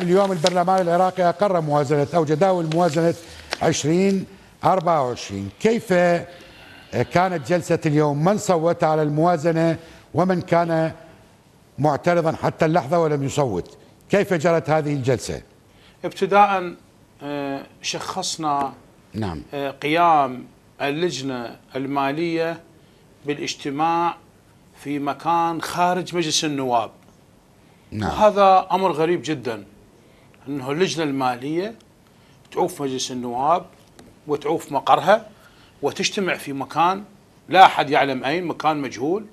اليوم البرلمان العراقي أقر موازنة أو جداول موازنة 2024 كيف كانت جلسة اليوم من صوت على الموازنة ومن كان معترضا حتى اللحظة ولم يصوت كيف جرت هذه الجلسة ابتداء آه، شخصنا نعم آه، قيام اللجنة المالية بالاجتماع في مكان خارج مجلس النواب نعم. هذا أمر غريب جداً انه اللجنه الماليه تعوف مجلس النواب وتعوف مقرها وتجتمع في مكان لا احد يعلم اين مكان مجهول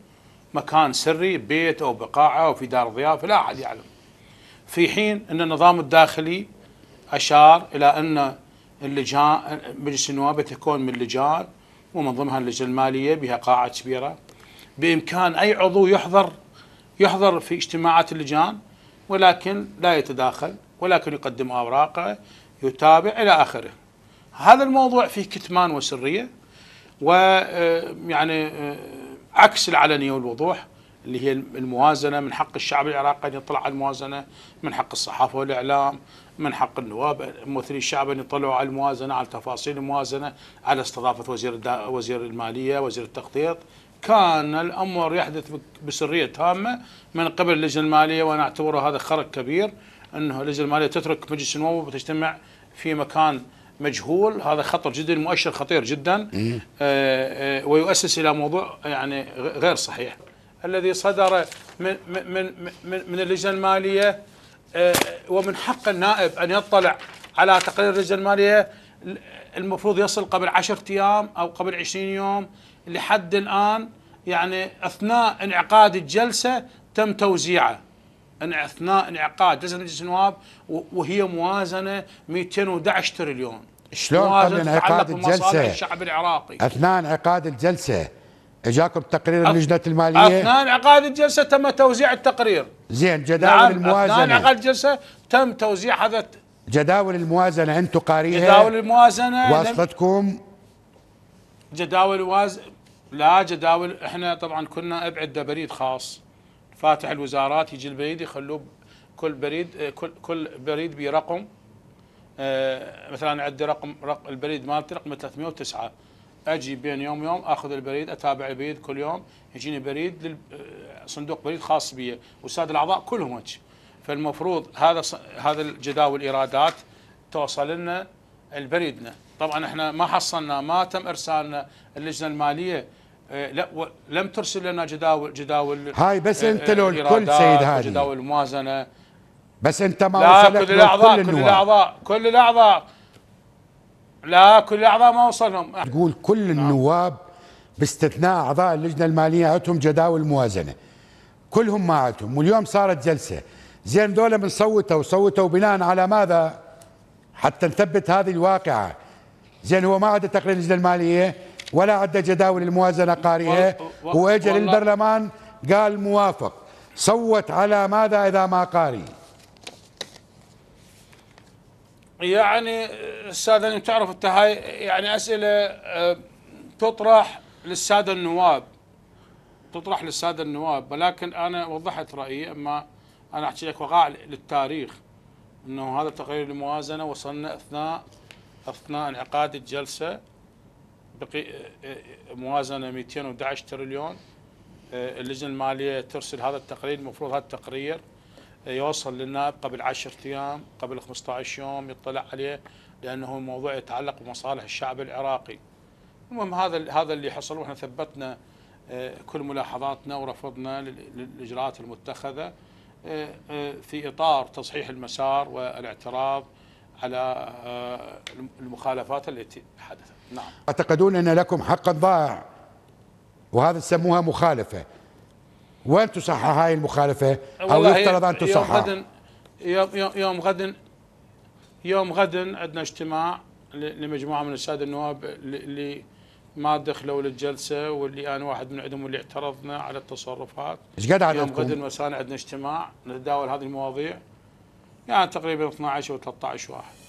مكان سري ببيت او بقاعه او في دار ضيافه لا احد يعلم في حين ان النظام الداخلي اشار الى ان اللجان مجلس النواب تكون من لجان ومن ضمنها اللجنه الماليه بها قاعه كبيره بامكان اي عضو يحضر يحضر في اجتماعات اللجان ولكن لا يتداخل ولكن يقدم أوراقه يتابع إلى آخره هذا الموضوع فيه كتمان وسرية ويعني آه، آه، عكس العلنية والوضوح اللي هي الموازنة من حق الشعب العراقي أن يطلع على الموازنة من حق الصحافة والإعلام من حق النواب ممثلي الشعب ان يطلعوا على الموازنه على تفاصيل الموازنه على استضافه وزير وزير الماليه وزير التخطيط كان الامر يحدث بسريه تامه من قبل اللجنه الماليه وانا اعتبره هذا خرق كبير انه اللجنه الماليه تترك مجلس النواب وتجتمع في مكان مجهول هذا خطر جدا مؤشر خطير جدا آه، آه، ويؤسس الى موضوع يعني غير صحيح الذي صدر من من من, من اللجنه الماليه آه، ومن حق النائب ان يطلع على تقرير اللجنه الماليه المفروض يصل قبل 10 ايام او قبل 20 يوم لحد الان يعني اثناء انعقاد الجلسه تم توزيعه اثناء انعقاد جلسه مجلس النواب وهي موازنه 211 تريليون شلون قبل انعقاد الجلسه الشعب العراقي اثناء انعقاد الجلسه اجاكم تقرير اللجنه الماليه اثناء انعقاد الجلسه تم توزيع التقرير زين جداول نعم الموازنه اثناء انعقاد الجلسه تم توزيع هذا جداول الموازنه انتم قاريها جداول الموازنه واصلتكم جداول الموازنة لا جداول احنا طبعا كنا ابعد بريد خاص فاتح الوزارات يجي البريد يخلوه كل بريد آه، كل كل بريد برقم آه، مثلا عندي رقم رقم البريد مالتي رقم 309 اجي بين يوم يوم اخذ البريد اتابع البريد كل يوم يجيني بريد آه، صندوق بريد خاص بي والساده الاعضاء كلهم هيك فالمفروض هذا هذا الجداول الايرادات توصل لنا البريدنا طبعا احنا ما حصلنا ما تم ارسالنا اللجنه الماليه إيه، لا لم ترسل لنا جداول جداول هاي بس إيه، انت إيه، لو الكل سيد هادي جداول موازنه بس انت ما لا كل الاعضاء كل الاعضاء كل الاعضاء لا كل الاعضاء ما وصلهم تقول كل نعم. النواب باستثناء اعضاء اللجنه الماليه عندهم جداول موازنه كلهم ما عندهم واليوم صارت جلسه زين دولة من صوتوا صوتوا بناء على ماذا حتى نثبت هذه الواقعه زين هو ما عاد تقرير اللجنه الماليه ولا عندنا جداول الموازنة قارئة وإجا للبرلمان قال موافق صوت على ماذا إذا ما قاري يعني السادة تعرف التهاي يعني أسئلة آه، تطرح للسادة النواب تطرح للسادة النواب ولكن أنا وضحت رأيي أما أنا أحكي لك وقع للتاريخ أنه هذا تقرير الموازنة وصلنا أثناء أثناء انعقاد الجلسة اه، اه، موازنه 211 تريليون اه، اللجنه الماليه ترسل هذا التقرير المفروض هذا التقرير يوصل للنائب قبل 10 ايام قبل 15 يوم يطلع عليه لانه موضوع يتعلق بمصالح الشعب العراقي. المهم هذا هذا اللي حصل واحنا ثبتنا كل ملاحظاتنا ورفضنا للاجراءات المتخذه في اطار تصحيح المسار والاعتراض على آه، المخالفات التي حدثت نعم تعتقدون أن لكم حق ضائع وهذا تسموها مخالفة وين تصحح هاي المخالفة أو يفترض أن تصحح يوم غد يوم غد يوم غد عندنا اجتماع لمجموعة من السادة النواب اللي ما دخلوا للجلسة واللي أنا واحد من عندهم واللي اعترضنا على التصرفات ايش قد عددكم؟ يوم غد وسان عندنا اجتماع نتداول هذه المواضيع يعني تقريبا 12 و 13 واحد